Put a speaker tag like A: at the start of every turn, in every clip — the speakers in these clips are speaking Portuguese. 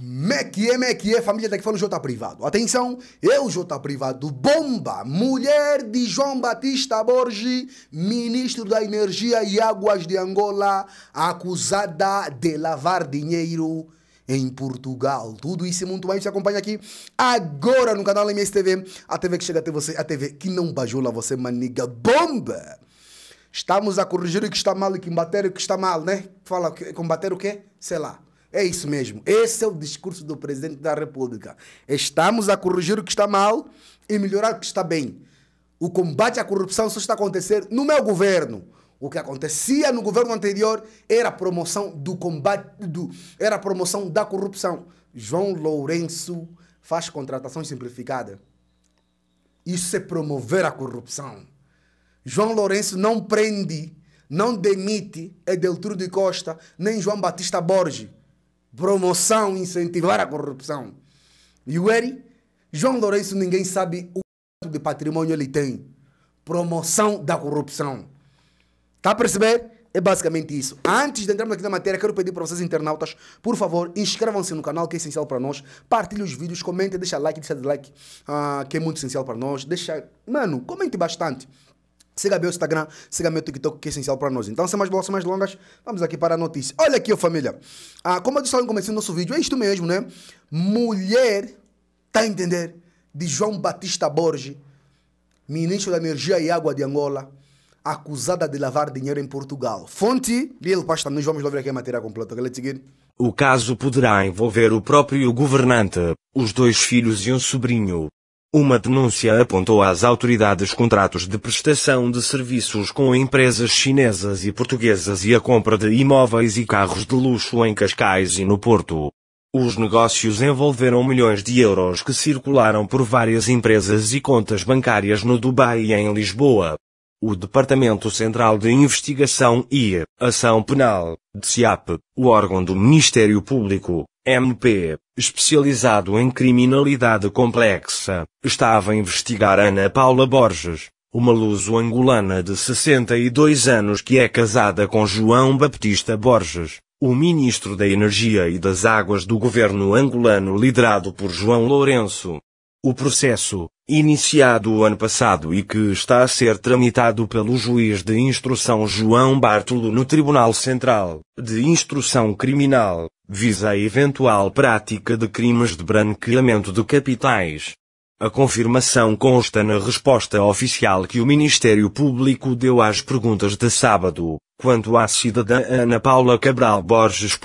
A: Mequie, Mequie, família daqui fala o Jota tá Privado. Atenção, eu, Jota tá Privado, bomba, mulher de João Batista Borges, ministro da Energia e Águas de Angola, acusada de lavar dinheiro em Portugal. Tudo isso e muito mais você acompanha aqui agora no canal MSTV, a TV que chega até você, a TV que não bajula você, maniga bomba. Estamos a corrigir o que está mal e combater o que está mal, né? Fala, combater o quê? Sei lá é isso mesmo. Esse é o discurso do presidente da República. Estamos a corrigir o que está mal e melhorar o que está bem. O combate à corrupção só está a acontecer no meu governo. O que acontecia no governo anterior era a promoção do combate, do, era a promoção da corrupção. João Lourenço faz contratação simplificada. Isso é promover a corrupção. João Lourenço não prende, não demite de Costa, nem João Batista Borges promoção, incentivar a corrupção. E o Eri, João Lourenço, ninguém sabe o quanto de patrimônio ele tem. Promoção da corrupção. Está a perceber? É basicamente isso. Antes de entrarmos aqui na matéria, quero pedir para vocês, internautas, por favor, inscrevam-se no canal, que é essencial para nós. Partilhem os vídeos, comentem, deixa like, deixa dislike, uh, que é muito essencial para nós. Deixa. Mano, comente bastante. Siga meu Instagram, siga meu TikTok, que é essencial para nós. Então, sem mais bolsas mais longas, vamos aqui para a notícia. Olha aqui, família. Ah, como eu disse lá no começo do nosso vídeo, é isto mesmo, né? Mulher, tá a entender? De João Batista Borges, ministro da Energia e Água de Angola, acusada de lavar dinheiro em Portugal. Fonte, Bill Pasta, nós vamos ver aqui a matéria completa.
B: O caso poderá envolver o próprio governante, os dois filhos e um sobrinho. Uma denúncia apontou às autoridades contratos de prestação de serviços com empresas chinesas e portuguesas e a compra de imóveis e carros de luxo em Cascais e no Porto. Os negócios envolveram milhões de euros que circularam por várias empresas e contas bancárias no Dubai e em Lisboa. O Departamento Central de Investigação e Ação Penal, DCAP, o órgão do Ministério Público, MP, especializado em criminalidade complexa, estava a investigar Ana Paula Borges, uma luso-angolana de 62 anos que é casada com João Baptista Borges, o ministro da Energia e das Águas do governo angolano liderado por João Lourenço. O processo, iniciado o ano passado e que está a ser tramitado pelo juiz de instrução João Bartolo no Tribunal Central de Instrução Criminal, visa a eventual prática de crimes de branqueamento de capitais. A confirmação consta na resposta oficial que o Ministério Público deu às perguntas de sábado, quanto à cidadã Ana Paula Cabral Borges.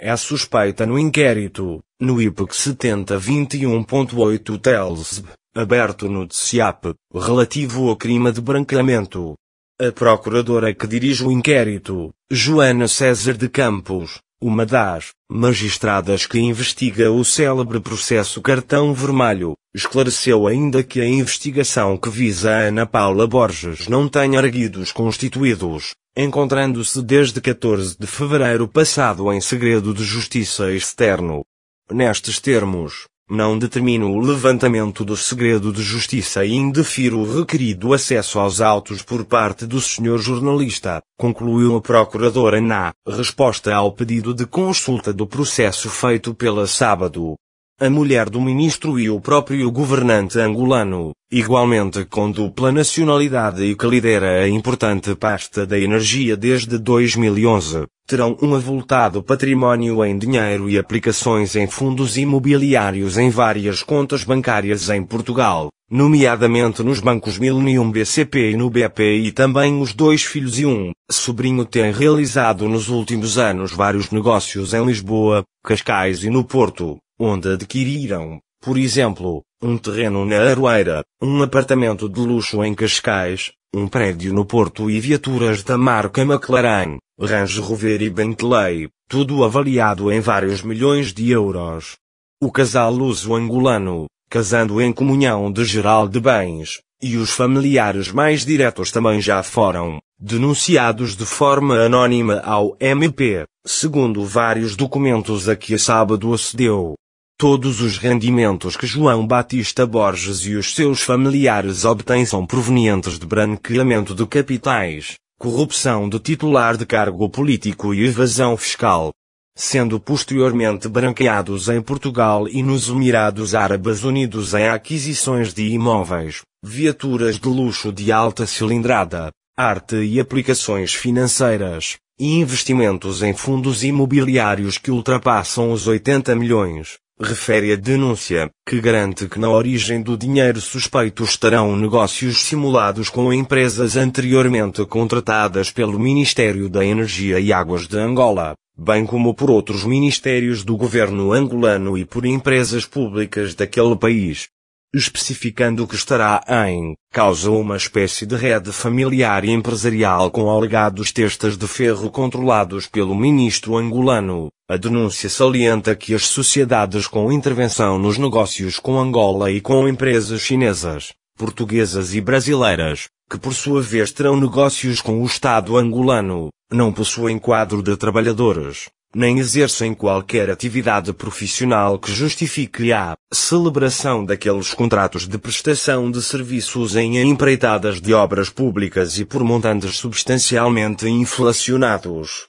B: É suspeita no inquérito, no IPC 7021.8 TELSB, aberto no DCAP, relativo ao crime de branqueamento. A procuradora que dirige o inquérito, Joana César de Campos, uma das magistradas que investiga o célebre processo Cartão Vermelho, esclareceu ainda que a investigação que visa a Ana Paula Borges não tem arguidos constituídos, encontrando-se desde 14 de fevereiro passado em segredo de justiça externo. Nestes termos, não determino o levantamento do segredo de justiça e indefiro o requerido acesso aos autos por parte do senhor jornalista, concluiu a procuradora na resposta ao pedido de consulta do processo feito pela sábado. A mulher do ministro e o próprio governante angolano, igualmente com dupla nacionalidade e que lidera a importante pasta da energia desde 2011, terão um avultado património em dinheiro e aplicações em fundos imobiliários em várias contas bancárias em Portugal, nomeadamente nos bancos Millennium BCP e no BP e também os dois filhos e um sobrinho têm realizado nos últimos anos vários negócios em Lisboa, Cascais e no Porto, onde adquiriram, por exemplo, um terreno na Aroeira, um apartamento de luxo em Cascais, um prédio no Porto e viaturas da marca McLaren, Range Rover e Bentley, tudo avaliado em vários milhões de euros. O casal luso-angolano, casando em comunhão de geral de bens, e os familiares mais diretos também já foram denunciados de forma anônima ao MP, segundo vários documentos a que a sábado acedeu. Todos os rendimentos que João Batista Borges e os seus familiares obtêm são provenientes de branqueamento de capitais, corrupção de titular de cargo político e evasão fiscal, sendo posteriormente branqueados em Portugal e nos Emirados Árabes Unidos em aquisições de imóveis, viaturas de luxo de alta cilindrada, arte e aplicações financeiras, e investimentos em fundos imobiliários que ultrapassam os 80 milhões refere a denúncia, que garante que na origem do dinheiro suspeito estarão negócios simulados com empresas anteriormente contratadas pelo Ministério da Energia e Águas de Angola, bem como por outros ministérios do governo angolano e por empresas públicas daquele país especificando que estará em causa uma espécie de rede familiar e empresarial com alegados testas de ferro controlados pelo ministro angolano. A denúncia salienta que as sociedades com intervenção nos negócios com Angola e com empresas chinesas, portuguesas e brasileiras, que por sua vez terão negócios com o Estado angolano, não possuem quadro de trabalhadores nem exercem qualquer atividade profissional que justifique a celebração daqueles contratos de prestação de serviços em empreitadas de obras públicas e por montantes substancialmente inflacionados.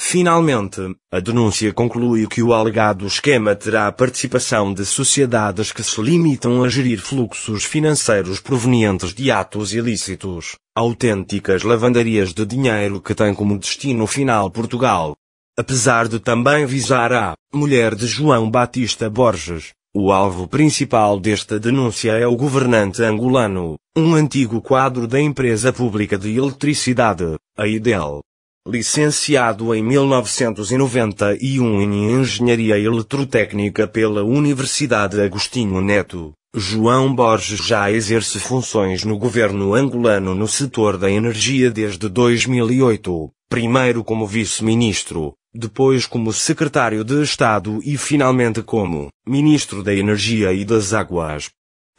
B: Finalmente, a denúncia conclui que o alegado esquema terá a participação de sociedades que se limitam a gerir fluxos financeiros provenientes de atos ilícitos, autênticas lavandarias de dinheiro que têm como destino final Portugal apesar de também visar a mulher de João Batista Borges. O alvo principal desta denúncia é o governante angolano, um antigo quadro da empresa pública de eletricidade, a IDEL. Licenciado em 1991 em Engenharia Eletrotécnica pela Universidade Agostinho Neto, João Borges já exerce funções no governo angolano no setor da energia desde 2008, primeiro como vice-ministro, depois como secretário de Estado e finalmente como ministro da Energia e das Águas.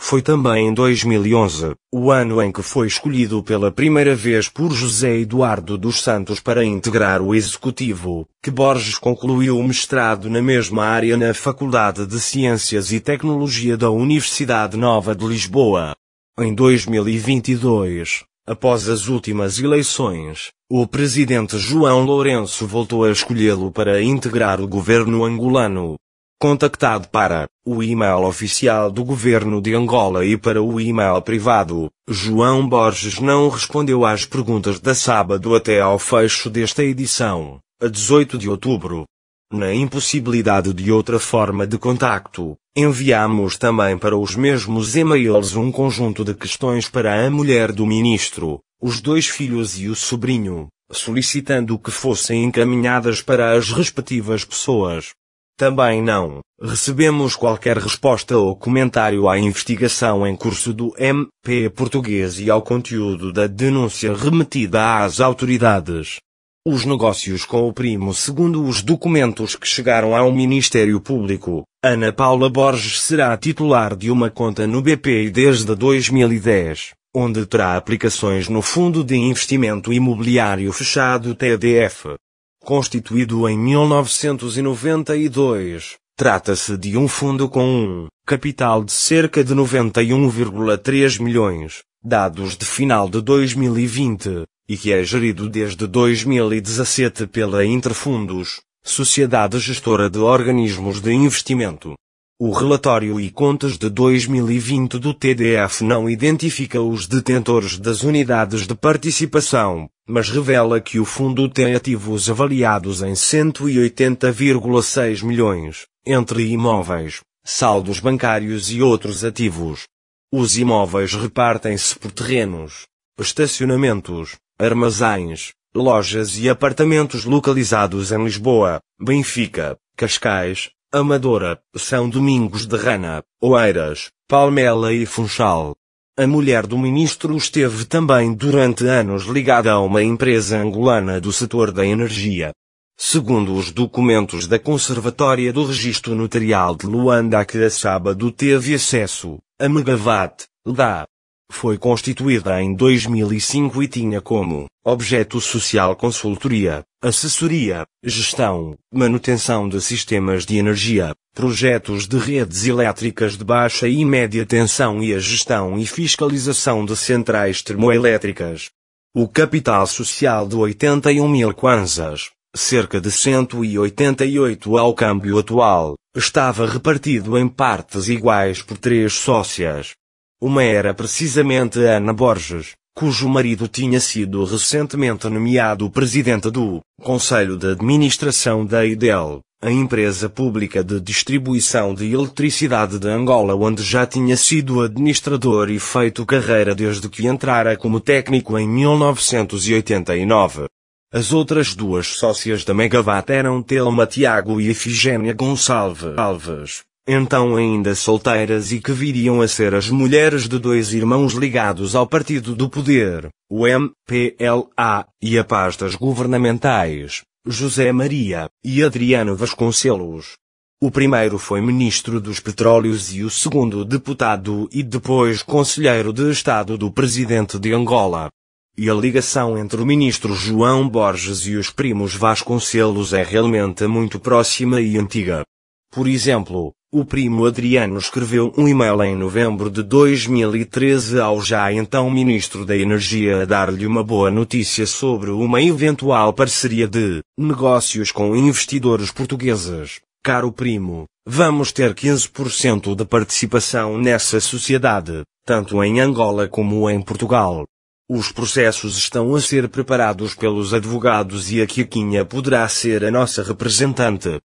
B: Foi também em 2011, o ano em que foi escolhido pela primeira vez por José Eduardo dos Santos para integrar o executivo, que Borges concluiu o mestrado na mesma área na Faculdade de Ciências e Tecnologia da Universidade Nova de Lisboa. Em 2022, após as últimas eleições, o presidente João Lourenço voltou a escolhê-lo para integrar o governo angolano. Contactado para o e-mail oficial do governo de Angola e para o e-mail privado, João Borges não respondeu às perguntas da sábado até ao fecho desta edição, a 18 de outubro. Na impossibilidade de outra forma de contacto, enviamos também para os mesmos e-mails um conjunto de questões para a mulher do ministro, os dois filhos e o sobrinho, solicitando que fossem encaminhadas para as respectivas pessoas. Também não recebemos qualquer resposta ou comentário à investigação em curso do MP português e ao conteúdo da denúncia remetida às autoridades. Os negócios com o primo, segundo os documentos que chegaram ao Ministério Público, Ana Paula Borges será titular de uma conta no BPI desde 2010 onde terá aplicações no Fundo de Investimento Imobiliário Fechado TDF. Constituído em 1992, trata-se de um fundo com um capital de cerca de 91,3 milhões, dados de final de 2020, e que é gerido desde 2017 pela Interfundos, Sociedade Gestora de Organismos de Investimento. O relatório e contas de 2020 do TDF não identifica os detentores das unidades de participação, mas revela que o fundo tem ativos avaliados em 180,6 milhões, entre imóveis, saldos bancários e outros ativos. Os imóveis repartem-se por terrenos, estacionamentos, armazéns, lojas e apartamentos localizados em Lisboa, Benfica, Cascais, Amadora, São Domingos de Rana, Oeiras, Palmela e Funchal. A mulher do ministro esteve também durante anos ligada a uma empresa angolana do setor da energia. Segundo os documentos da Conservatória do Registro Notarial de Luanda que a sábado teve acesso, a megawatt da foi constituída em 2005 e tinha como objeto social consultoria, assessoria, gestão, manutenção de sistemas de energia, projetos de redes elétricas de baixa e média tensão e a gestão e fiscalização de centrais termoelétricas. O capital social de 81 mil kwanzas, cerca de 188 ao câmbio atual, estava repartido em partes iguais por três sócias, uma era precisamente Ana Borges, cujo marido tinha sido recentemente nomeado presidente do Conselho de Administração da IDEL, a empresa pública de distribuição de eletricidade de Angola, onde já tinha sido administrador e feito carreira desde que entrara como técnico em 1989. As outras duas sócias da Megawatt eram Telma Tiago e Efigênia Gonçalves Alves então ainda solteiras e que viriam a ser as mulheres de dois irmãos ligados ao Partido do Poder, o MPLA, e a pastas governamentais, José Maria e Adriano Vasconcelos. O primeiro foi ministro dos Petróleos e o segundo deputado e depois conselheiro de Estado do presidente de Angola. E a ligação entre o ministro João Borges e os primos Vasconcelos é realmente muito próxima e antiga. Por exemplo, o primo Adriano escreveu um e-mail em novembro de 2013 ao já então Ministro da Energia a dar-lhe uma boa notícia sobre uma eventual parceria de negócios com investidores portugueses. Caro primo, vamos ter 15% de participação nessa sociedade, tanto em Angola como em Portugal. Os processos estão a ser preparados pelos advogados e a Quiquinha poderá ser a nossa representante.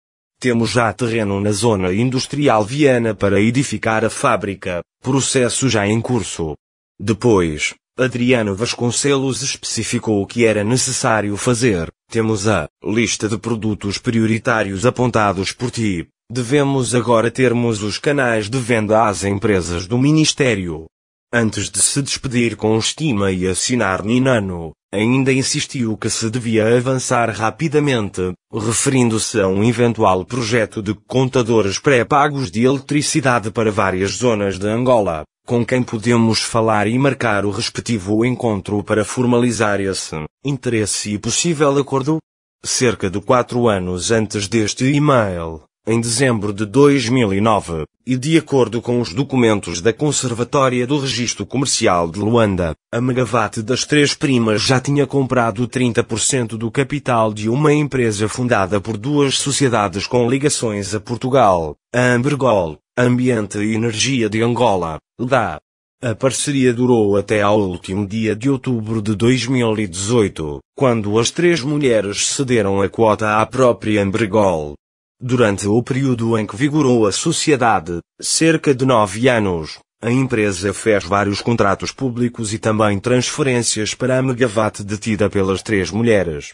B: Temos já terreno na zona industrial viana para edificar a fábrica, processo já em curso. Depois, Adriano Vasconcelos especificou o que era necessário fazer. Temos a lista de produtos prioritários apontados por ti. Devemos agora termos os canais de venda às empresas do Ministério. Antes de se despedir com estima e assinar Ninano, ainda insistiu que se devia avançar rapidamente, referindo-se a um eventual projeto de contadores pré-pagos de eletricidade para várias zonas de Angola, com quem podemos falar e marcar o respectivo encontro para formalizar esse interesse e possível acordo. Cerca de quatro anos antes deste e-mail, em dezembro de 2009, e de acordo com os documentos da Conservatória do Registro Comercial de Luanda, a Megawatt das Três Primas já tinha comprado 30% do capital de uma empresa fundada por duas sociedades com ligações a Portugal, a Ambergol, Ambiente e Energia de Angola, LDA. A parceria durou até ao último dia de outubro de 2018, quando as três mulheres cederam a quota à própria Ambergol Durante o período em que vigorou a sociedade, cerca de nove anos, a empresa fez vários contratos públicos e também transferências para a Megawatt detida pelas três mulheres.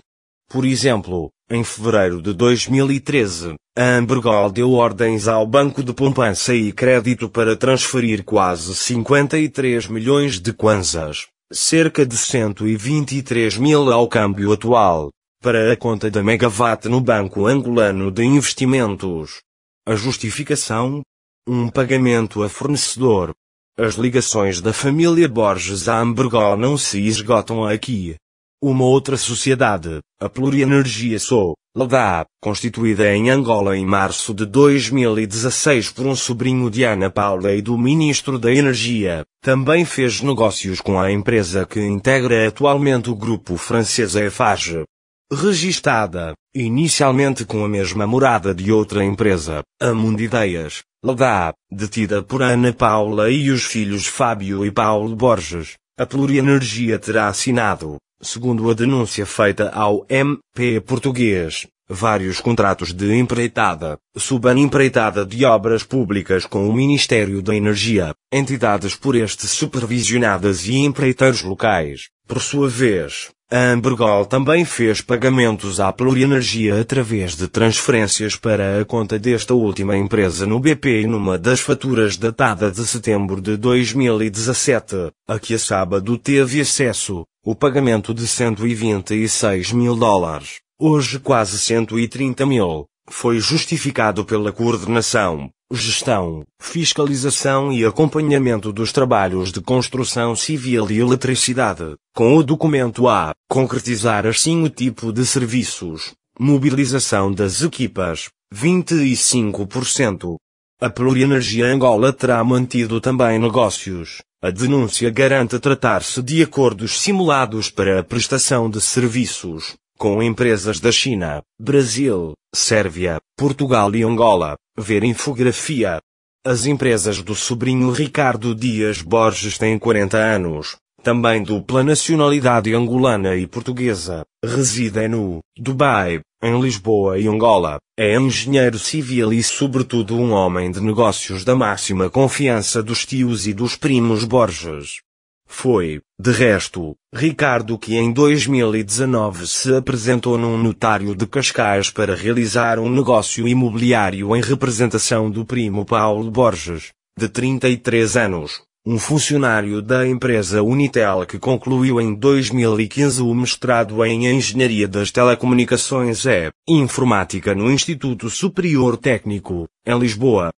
B: Por exemplo, em fevereiro de 2013, a Ambergol deu ordens ao Banco de Pompança e Crédito para transferir quase 53 milhões de kwanzas, cerca de 123 mil ao câmbio atual, para a conta da megawatt no Banco Angolano de Investimentos. A justificação? Um pagamento a fornecedor. As ligações da família Borges a Ambergol não se esgotam aqui. Uma outra sociedade, a Plurienergia Sou, LADA, constituída em Angola em março de 2016 por um sobrinho de Ana Paula e do Ministro da Energia, também fez negócios com a empresa que integra atualmente o grupo francês Eiffage, registada, inicialmente com a mesma morada de outra empresa, a Ideias, Ladá, detida por Ana Paula e os filhos Fábio e Paulo Borges, a Plurienergia terá assinado, segundo a denúncia feita ao MP português, vários contratos de empreitada, subempreitada de obras públicas com o Ministério da Energia, entidades por este supervisionadas e empreiteiros locais, por sua vez, a Ambergol também fez pagamentos à Plur através de transferências para a conta desta última empresa no BP numa das faturas datada de setembro de 2017, a que a sábado teve acesso, o pagamento de 126 mil dólares, hoje quase 130 mil, foi justificado pela coordenação gestão, fiscalização e acompanhamento dos trabalhos de construção civil e eletricidade, com o documento a concretizar assim o tipo de serviços, mobilização das equipas, 25%. A Plurienergia Angola terá mantido também negócios. A denúncia garante tratar-se de acordos simulados para a prestação de serviços, com empresas da China, Brasil, Sérvia, Portugal e Angola. Ver infografia. As empresas do sobrinho Ricardo Dias Borges têm 40 anos, também dupla nacionalidade angolana e portuguesa. Residem no Dubai, em Lisboa e Angola. É engenheiro civil e, sobretudo, um homem de negócios da máxima confiança dos tios e dos primos Borges. Foi, de resto, Ricardo que em 2019 se apresentou num notário de Cascais para realizar um negócio imobiliário em representação do primo Paulo Borges, de 33 anos, um funcionário da empresa Unitel que concluiu em 2015 o mestrado em Engenharia das Telecomunicações e Informática no Instituto Superior Técnico, em Lisboa.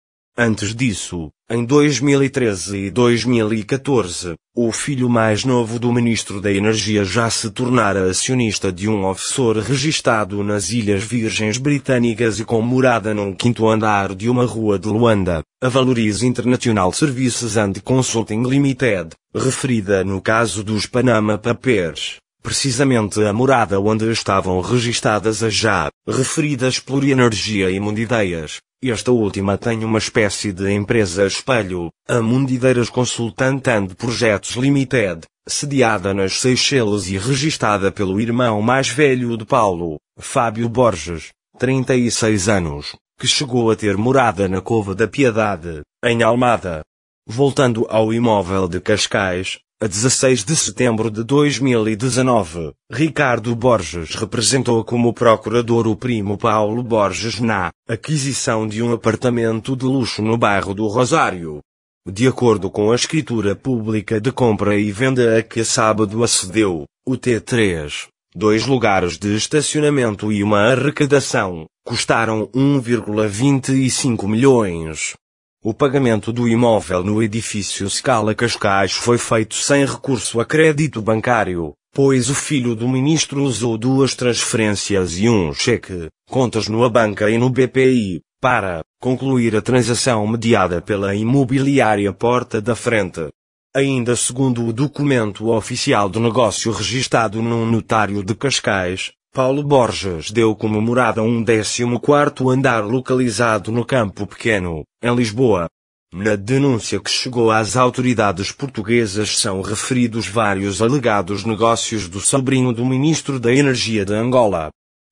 B: Antes disso, em 2013 e 2014, o filho mais novo do ministro da Energia já se tornara acionista de um offshore registado nas Ilhas Virgens Britânicas e com morada num quinto andar de uma rua de Luanda, a Valorize International Services and Consulting Limited, referida no caso dos Panama Papers precisamente a morada onde estavam registadas as já referidas Plurienergia e Mundideias, esta última tem uma espécie de empresa espelho, a Mundideiras Consultant and Projects Limited, sediada nas Seychelles e registada pelo irmão mais velho de Paulo, Fábio Borges, 36 anos, que chegou a ter morada na Cova da Piedade, em Almada. Voltando ao imóvel de Cascais, a 16 de setembro de 2019, Ricardo Borges representou como procurador o primo Paulo Borges na aquisição de um apartamento de luxo no bairro do Rosário. De acordo com a escritura pública de compra e venda a que sábado acedeu, o T3, dois lugares de estacionamento e uma arrecadação, custaram 1,25 milhões. O pagamento do imóvel no edifício Scala Cascais foi feito sem recurso a crédito bancário, pois o filho do ministro usou duas transferências e um cheque, contas no banca e no BPI, para concluir a transação mediada pela imobiliária Porta da Frente. Ainda segundo o documento oficial do negócio registado num notário de Cascais, Paulo Borges deu como morada um 14 andar localizado no Campo Pequeno, em Lisboa. Na denúncia que chegou às autoridades portuguesas são referidos vários alegados negócios do sobrinho do ministro da Energia de Angola.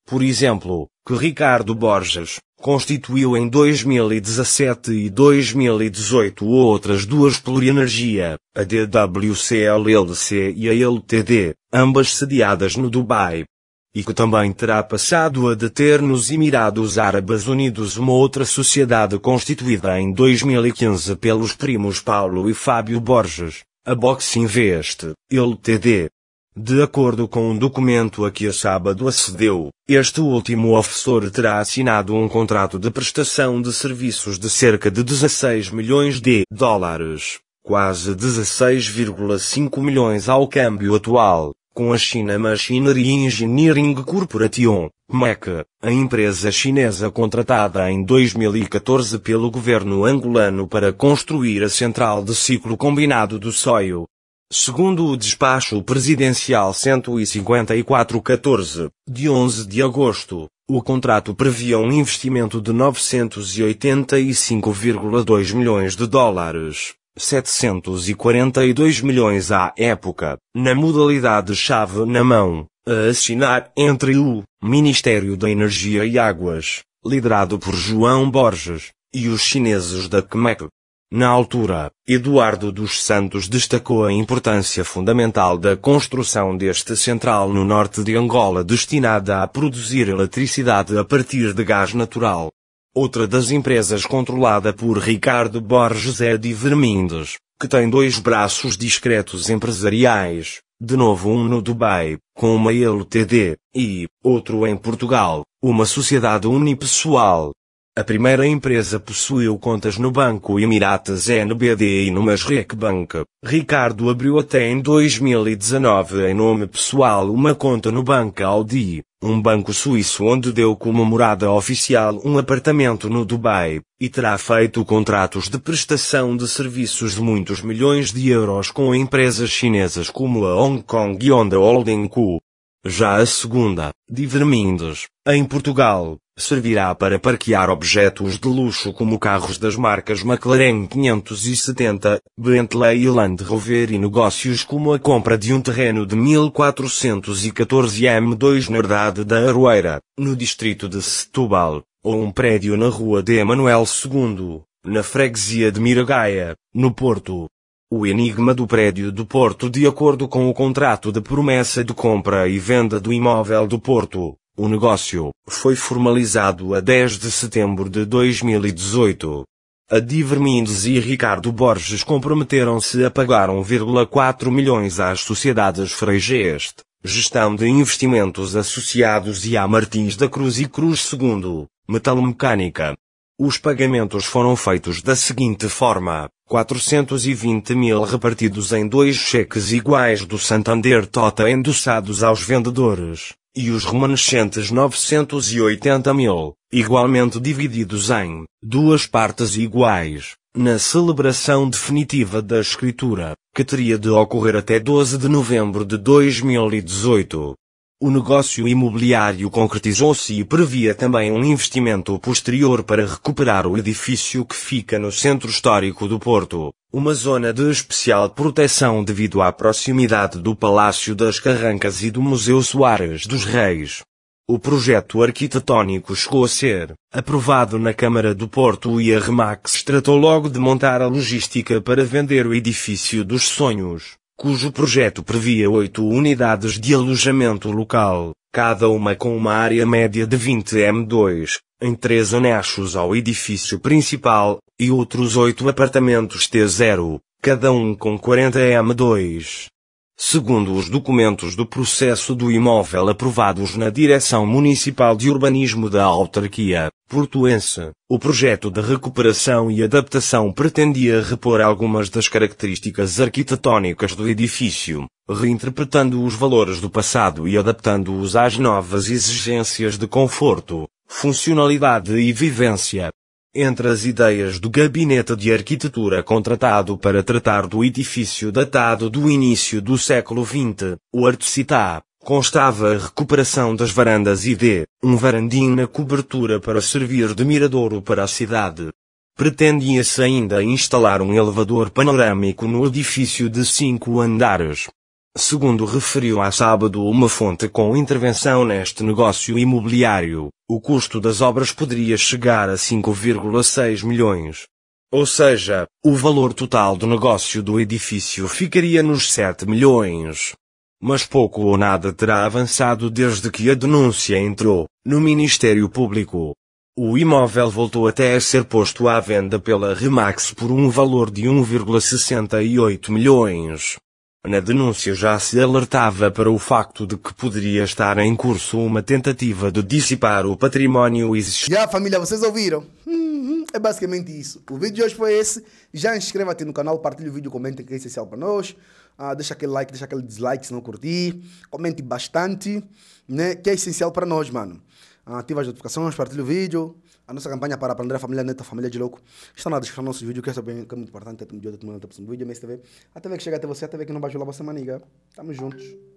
B: Por exemplo, que Ricardo Borges constituiu em 2017 e 2018 outras duas Plurienergia, a DWCLLC e a LTD, ambas sediadas no Dubai e que também terá passado a deter nos Emirados Árabes Unidos uma outra sociedade constituída em 2015 pelos primos Paulo e Fábio Borges, a Box Invest, LTD. De acordo com um documento a que a sábado acedeu, este último ofessor terá assinado um contrato de prestação de serviços de cerca de 16 milhões de dólares, quase 16,5 milhões ao câmbio atual, com a China Machinery Engineering Corporation, MEC, a empresa chinesa contratada em 2014 pelo governo angolano para construir a central de ciclo combinado do sóio. Segundo o despacho presidencial 15414, de 11 de agosto, o contrato previa um investimento de 985,2 milhões de dólares, 742 milhões à época, na modalidade chave na mão, a assinar entre o Ministério da Energia e Águas, liderado por João Borges, e os chineses da CMEC. Na altura, Eduardo dos Santos destacou a importância fundamental da construção desta central no norte de Angola destinada a produzir eletricidade a partir de gás natural. Outra das empresas controlada por Ricardo Borges é de Vermindes, que tem dois braços discretos empresariais, de novo um no Dubai, com uma LTD, e outro em Portugal, uma sociedade unipessoal. A primeira empresa possuiu contas no Banco Emiratas é NBD e no Masrec Bank. Ricardo abriu até em 2019 em nome pessoal uma conta no Banco Audi, um banco suíço onde deu como morada oficial um apartamento no Dubai, e terá feito contratos de prestação de serviços de muitos milhões de euros com empresas chinesas como a Hong Kong e Honda Holding Co. Já a segunda, Divermindes, em Portugal, servirá para parquear objetos de luxo como carros das marcas McLaren 570, Bentley e Land Rover e negócios como a compra de um terreno de 1414 M2 na herdade da Aroeira, no distrito de Setúbal, ou um prédio na rua de Emanuel II, na freguesia de Miragaia, no Porto. O enigma do prédio do Porto de acordo com o contrato de promessa de compra e venda do imóvel do Porto o negócio foi formalizado a 10 de setembro de 2018. A Divermindes e Ricardo Borges comprometeram-se a pagar 1,4 milhões às sociedades Freigest, Gestão de Investimentos Associados e a Martins da Cruz e Cruz II, Metalmecânica. Os pagamentos foram feitos da seguinte forma: 420 mil repartidos em dois cheques iguais do Santander Tota endossados aos vendedores, e os remanescentes 980 mil, igualmente divididos em duas partes iguais, na celebração definitiva da Escritura, que teria de ocorrer até 12 de novembro de 2018. O negócio imobiliário concretizou-se e previa também um investimento posterior para recuperar o edifício que fica no centro histórico do Porto, uma zona de especial proteção devido à proximidade do Palácio das Carrancas e do Museu Soares dos Reis. O projeto arquitetônico chegou a ser aprovado na Câmara do Porto e a Remax tratou logo de montar a logística para vender o edifício dos sonhos cujo projeto previa oito unidades de alojamento local, cada uma com uma área média de 20 m2, em três anexos ao edifício principal, e outros oito apartamentos T0, cada um com 40 m2. Segundo os documentos do processo do imóvel aprovados na Direção Municipal de Urbanismo da Autarquia, portuense. O projeto de recuperação e adaptação pretendia repor algumas das características arquitetónicas do edifício, reinterpretando os valores do passado e adaptando-os às novas exigências de conforto, funcionalidade e vivência. Entre as ideias do gabinete de arquitetura contratado para tratar do edifício datado do início do século XX, o Artecitá, constava a recuperação das varandas e de um varandim na cobertura para servir de miradouro para a cidade. Pretendia-se ainda instalar um elevador panorâmico no edifício de cinco andares. Segundo referiu a sábado uma fonte com intervenção neste negócio imobiliário, o custo das obras poderia chegar a 5,6 milhões. Ou seja, o valor total do negócio do edifício ficaria nos 7 milhões mas pouco ou nada terá avançado desde que a denúncia entrou no Ministério Público. O imóvel voltou até a ser posto à venda pela Remax por um valor de 1,68 milhões. Na denúncia já se alertava para o facto de que poderia estar em curso uma tentativa de dissipar o património existente.
A: Já, família, vocês ouviram? Uhum, é basicamente isso. O vídeo de hoje foi esse. Já inscreva-te no canal, partilhe o vídeo, comenta que é essencial para nós. Ah, deixa aquele like, deixa aquele dislike se não curtir. Comente bastante, né? Que é essencial para nós, mano. Ah, ativa as notificações, partilha o vídeo. A nossa campanha para aprender a família neta, a família de louco, está na descrição do nosso vídeo, que é, bem, que é muito importante. Até o dia do próximo vídeo, MSTV. Até TV que chega até você, até ver que não bajula a vossa maniga. Tamo juntos.